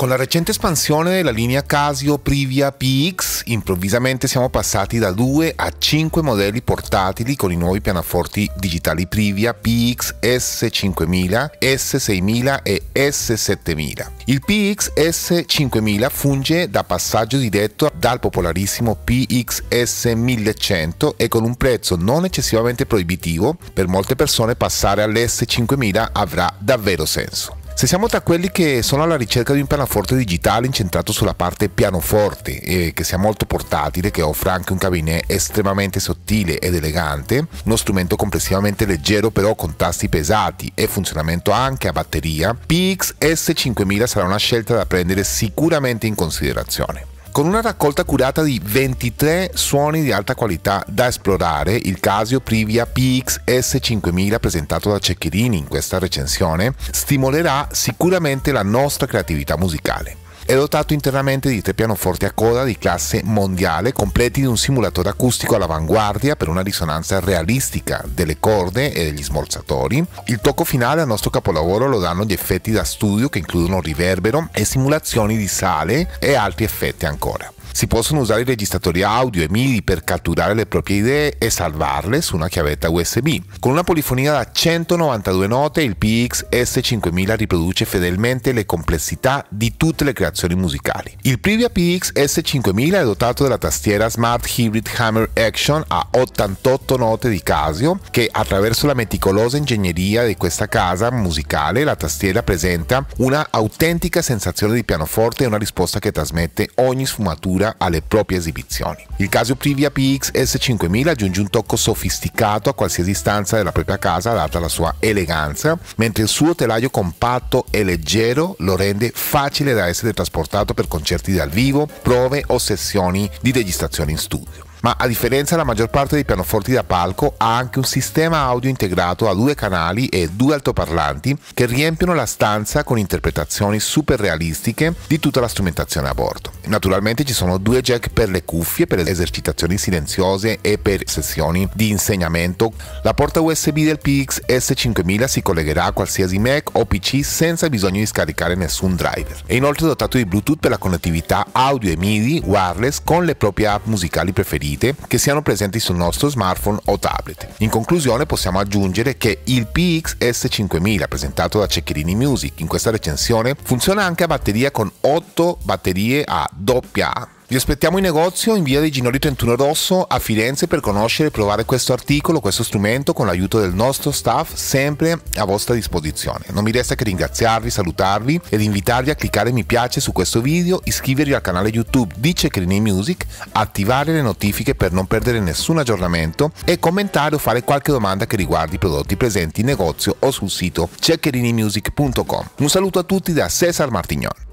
Con la recente espansione della linea Casio Privia PX, improvvisamente siamo passati da 2 a 5 modelli portatili con i nuovi pianoforti digitali Privia PX S5000, S6000 e S7000. Il PX S5000 funge da passaggio diretto dal popolarissimo PX S1100 e con un prezzo non eccessivamente proibitivo, per molte persone passare all'S5000 avrà davvero senso. Se siamo tra quelli che sono alla ricerca di un pianoforte digitale incentrato sulla parte pianoforte e che sia molto portatile, che offra anche un cabinet estremamente sottile ed elegante, uno strumento complessivamente leggero però con tasti pesati e funzionamento anche a batteria, PX S5000 sarà una scelta da prendere sicuramente in considerazione con una raccolta curata di 23 suoni di alta qualità da esplorare, il Casio Privia PX S5000 presentato da Ceccherini in questa recensione, stimolerà sicuramente la nostra creatività musicale è dotato internamente di tre pianoforti a coda di classe mondiale, completi di un simulatore acustico all'avanguardia per una risonanza realistica delle corde e degli smorzatori. Il tocco finale al nostro capolavoro lo danno gli effetti da studio che includono riverbero e simulazioni di sale e altri effetti ancora. Si possono usare i registratori audio e MIDI per catturare le proprie idee e salvarle su una chiavetta USB. Con una polifonia da 192 note, il PX S5000 riproduce fedelmente le complessità di tutte le creazioni musicali. Il Privia PX S5000 è dotato della tastiera Smart Hybrid Hammer Action a 88 note di Casio che attraverso la meticolosa ingegneria di questa casa musicale la tastiera presenta una autentica sensazione di pianoforte e una risposta che trasmette ogni sfumatura cura alle proprie esibizioni. Il Casio Privia PX S5000 aggiunge un tocco sofisticato a qualsiasi stanza della propria casa data la sua eleganza, mentre il suo telaio compatto e leggero lo rende facile da essere trasportato per concerti dal vivo, prove o sessioni di registrazione in studio ma a differenza della maggior parte dei pianoforti da palco ha anche un sistema audio integrato a due canali e due altoparlanti che riempiono la stanza con interpretazioni super realistiche di tutta la strumentazione a bordo. Naturalmente ci sono due jack per le cuffie per le esercitazioni silenziose e per sessioni di insegnamento. La porta USB del PX S5000 si collegherà a qualsiasi Mac o PC senza bisogno di scaricare nessun driver. È inoltre dotato di Bluetooth per la connettività audio e MIDI wireless con le proprie app musicali preferite vite che siano presenti sul nostro smartphone o tablet. In conclusione possiamo aggiungere che il PX s 5000 presentato da Ceccherini Music in questa recensione funziona anche a batteria con 8 batterie a doppia A vi aspettiamo in negozio in via dei Ginori 31 Rosso a Firenze per conoscere e provare questo articolo, questo strumento con l'aiuto del nostro staff sempre a vostra disposizione. Non mi resta che ringraziarvi, salutarvi ed invitarvi a cliccare mi piace su questo video, iscrivervi al canale YouTube di Cecrini Music, attivare le notifiche per non perdere nessun aggiornamento e commentare o fare qualche domanda che riguardi i prodotti presenti in negozio o sul sito ceccherinimusic.com. Un saluto a tutti da Cesar Martignon.